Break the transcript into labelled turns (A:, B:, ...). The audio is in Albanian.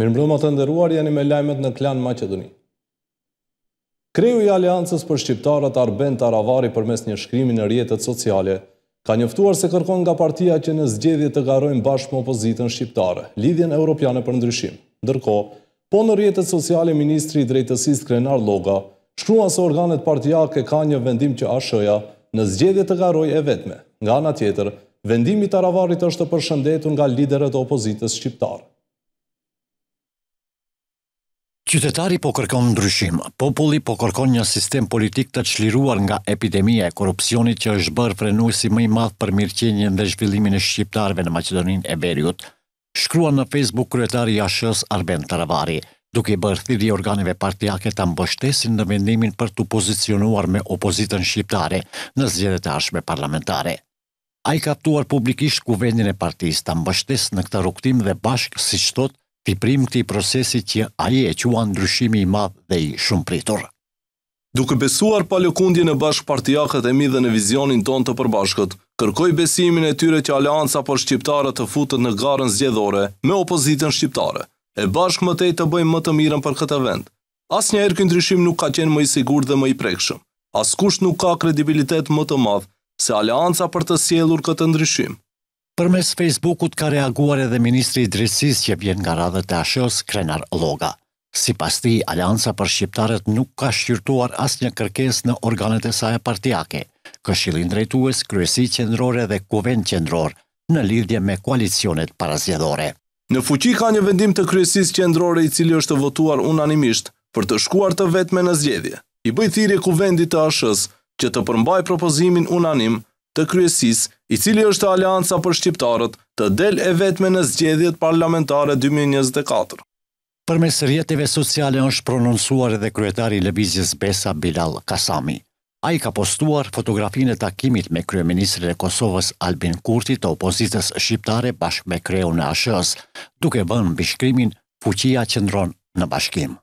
A: Mirë mbrëma të ndëruar, jeni me lajmet në klan Macedoni. Kreju i Aliancës për Shqiptarët Arben Taravari për mes një shkrimi në rjetët sociale, ka njëftuar se kërkon nga partia që në zgjedhje të garojnë bashkë më opozitën Shqiptare, lidhjen Europiane për ndryshim. Ndërko, po në rjetët sociale, Ministri i Drejtësist Krenar Loga, shkrua se organet partijake ka një vendim që ashoja në zgjedhje të garoj e vetme. Nga nga tjetër, vendimi Taravarit është të nga liderët opozitës Shqiptare.
B: Qytetari po kërkon ndryshim. Populli po kërkon një sistem politik të çliruar nga epidemia e korrupsionit që është bërë frenuesi më i madh për mirëqenien dhe zhvillimin e shqiptarëve në Maqedoninë e Veriut, shkruan në Facebook kryetari i AHS Arben Taravari, duke bërë thirrje organeve partijake ta mbështesin në vendimin për të pozicionuar me opozitën shqiptare në zgjedhjet e ardhshme parlamentare. Ai ka kaptuar publikisht kuvendin e partisë ta mbështesë në këtë rrugtim dhe bashkë siç thotë ti prim këti procesi që aje e qua ndryshimi i madh dhe i shumë pritur. Duke
A: besuar palëkundje në bashkë partijakët e mi dhe në vizionin ton të përbashkët, kërkoj besimin e tyre që alianca për shqiptarët të futët në garën zgjedhore me opozitën shqiptare, e bashkë më tej të bëjmë më të mirën për këtë vend. As një erë këndryshim nuk ka qenë më i sigur dhe më i prekshëm. As kusht nuk ka kredibilitet më të madhë se alianca për të sielur këtë
B: ndryshim. Për mes Facebookut ka reaguar edhe Ministri i Drecis që vjen nga radhët e ashës Krenar Loga. Si pas ti, Alianca për Shqiptarët nuk ka shqyrtuar as një kërkes në organet e saja partijake, këshilin drejtues, kryesi qendrore dhe kuven qendror në lidhje me koalicionet parazjedhore.
A: Në fuqi ka një vendim të kryesis qendrore i cili është votuar unanimisht për të shkuar të vetme në zgjedhje. I bëjthiri thirje kuvendit të ashës që të përmbaj propozimin unanim të kryesis, i cili është alianca për shqiptarët të del e vetme në zgjedhjet parlamentare 2024.
B: Për mes sociale është prononsuar edhe kryetari Lëbizjes Besa Bilal Kasami. A i ka postuar fotografin e takimit me Kryeministrë e Kosovës Albin Kurti të opozitës shqiptare bashkë me kreu në ashës, duke bënë bishkrimin fuqia që ndronë në bashkim.